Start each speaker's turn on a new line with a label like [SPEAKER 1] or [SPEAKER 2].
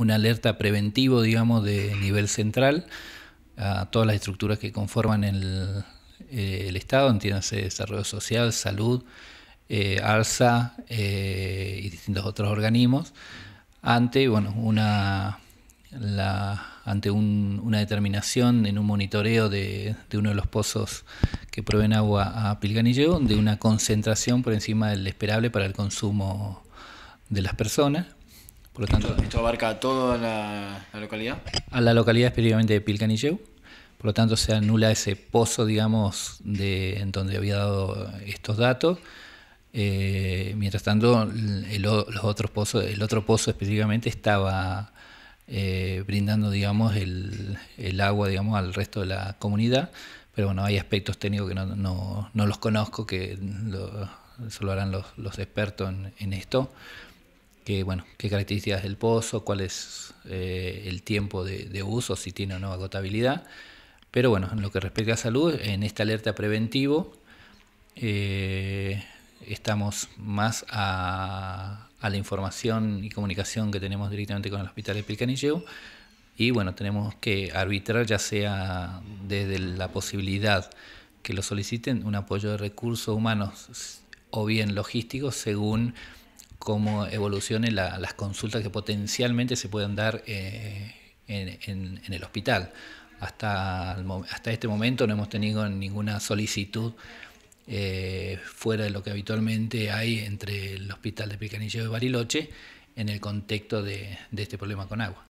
[SPEAKER 1] una alerta preventivo, digamos, de nivel central a todas las estructuras que conforman el, eh, Estado, entiéndase desarrollo social, salud, eh, ARSA eh, y distintos otros organismos, ante, bueno, una, la, ante una determinación en un monitoreo de, de, uno de los pozos que proveen agua a Pilganilleo, de una concentración por encima del esperable para el consumo de las personas
[SPEAKER 2] esto, abarca a toda la, localidad?
[SPEAKER 1] A la localidad específicamente de Pilcanilleu. Por lo tanto, se anula ese pozo, digamos, de, en donde había dado estos datos. Eh, mientras tanto, el, los otros pozos, el otro pozo específicamente estaba eh, brindando, digamos, el, agua, digamos, al resto de la comunidad. Pero bueno, hay aspectos técnicos que no, los conozco, que lo, solo harán los, los expertos en esto bueno, qué características del pozo, cuál es eh, el tiempo de, uso, si tiene o no agotabilidad. Pero bueno, en lo que respecta a salud, en esta alerta preventivo eh, estamos más a, la información y comunicación que tenemos directamente con el Hospital de Pilcanilleu. Y bueno, tenemos que arbitrar ya sea desde la posibilidad que lo soliciten un apoyo de recursos humanos o bien logísticos según cómo evolucionen las consultas que potencialmente se pueden dar eh, en, el hospital. Hasta, hasta este momento no hemos tenido ninguna solicitud eh, fuera de lo que habitualmente hay entre el hospital de Picanillo y Bariloche en el contexto
[SPEAKER 2] de este problema con agua.